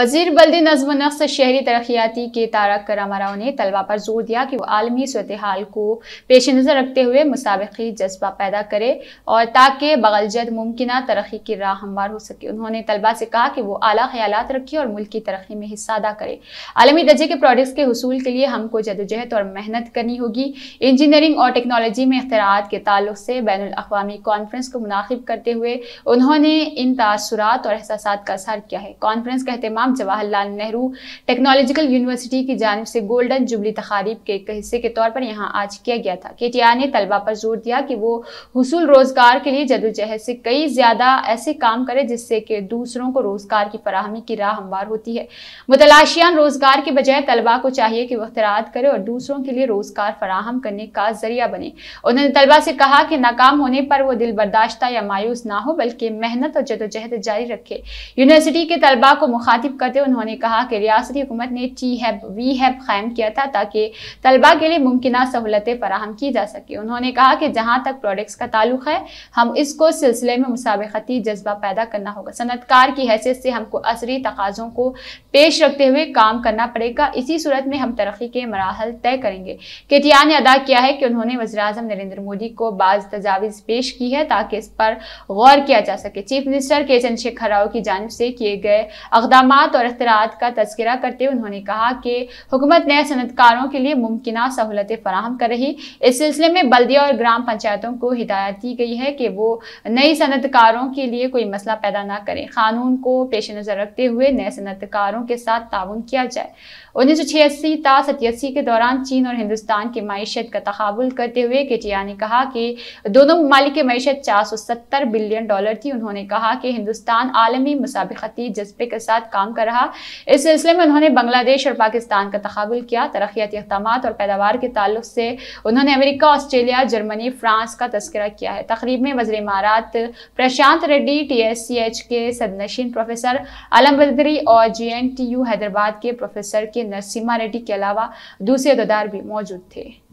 वजीर बल्दी नजम नक्स शहरी तरक्याती के तारक करामा ने तलबा पर जोर दिया कि वो आलमी सूरत हाल को पेश नज़र रखते हुए मुसाबी जज्बा पैदा करे और ताकि बगल जद मुमकिन तरक्की की राह हमवार हो सके उन्होंने तलबा से कहा कि वो अला ख्याल रखें और मुल्क की तरक्की में हिस्सा अदा करे आलमी दर्जे के प्रोडक्ट्स के हसूल के लिए हमको जदोजहद और मेहनत करनी होगी इंजीनियरिंग और टेक्नोलॉजी में अख्तरात के तल्ल से बैन अवी कॉन्फ्रेंस को मुनाखब करते हुए उन्होंने इन तसरत और एहसास का असर किया है कॉन्फ्रेंस का अहतमाम गुलाम जवाहरलाल नेहरू टेक्नोलॉजिकल यूनिवर्सिटी की जानब से गोल्डन जुबली तकारीब के एक हिस्से के तौर पर यहाँ आज किया गया था के टी आर ने तलबा पर जोर दिया कि वो हसूल रोजगार के लिए जदोजहद से कई ज़्यादा ऐसे काम करे जिससे कि दूसरों को रोजगार की फराहमी की राह हमवार होती है मुतलाशियान रोजगार के बजाय तलबा को चाहिए कि वह तरात करे और दूसरों के लिए रोजगार फराहम करने का जरिया बने उन्होंने तलबा से कहा कि नाकाम होने पर वो दिल बर्दाश्ता या मायूस ना हो बल्कि मेहनत और जदोजहद जारी रखे यूनिवर्सिटी के तलबा को मुखातिब मुखातिब करते उन्होंने कहा कि रियासती हुकूमत ने टी हैब वी हैब कायम किया था ताकि तलबा के लिए मुमकिन सहूलतें फराहम की जा सके उन्होंने कहा कि जहाँ तक प्रोडक्ट्स का ताल्लुक है हम इसको सिलसिले में मुसाबती जज्बा पैदा करना होगा सनतकार की हैसियत से हमको असरी तकाज़ों को पेश रखते हुए काम करना पड़ेगा इसी सूरत में हम तरक्की के मराहल तय करेंगे केटिया ने अदा किया है कि उन्होंने अजम नरेंद्र मोदी को बाज तजावीज़ पेश की है ताकि इस पर गौर किया जा सके चीफ मिनिस्टर के चंद्रशेखर राव की जानब से किए गए अकदाम तोहमात और अख्तरात का तस्करा करते हुए उन्होंने कहा कि हुकूमत नए सनतकारों के लिए मुमकिन सहूलतें फराहम कर रही इस सिलसिले में बल्दिया और ग्राम पंचायतों को हिदायत दी गई है कि वो नई सनतकारों के लिए कोई मसला पैदा ना करें कानून को पेश नज़र रखते हुए नए सनतकारों के साथ ताउन किया जाए उन्नीस सौ छियासी ता सतियासी के दौरान चीन और हिंदुस्तान की मीशत का तकबुल करते हुए केटिया ने कहा कि दोनों ममालिक मीशत चार सौ सत्तर बिलियन डॉलर थी उन्होंने कहा कि हिंदुस्तान आलमी मसाबकती जज्बे के साथ काम काम कर रहा इस सिलसिले में उन्होंने बांग्लादेश और पाकिस्तान का तकबुल किया तरक्याती इकदाम और पैदावार के तल्ल से उन्होंने अमेरिका ऑस्ट्रेलिया जर्मनी फ्रांस का तस्करा किया है तकरीब में वजर इमारात Prashant Reddy T S C H के सदनशीन प्रोफेसर आलम बदरी और J N T U Hyderabad के प्रोफेसर के नरसिम्हा रेड्डी के अलावा दूसरे अदार भी मौजूद थे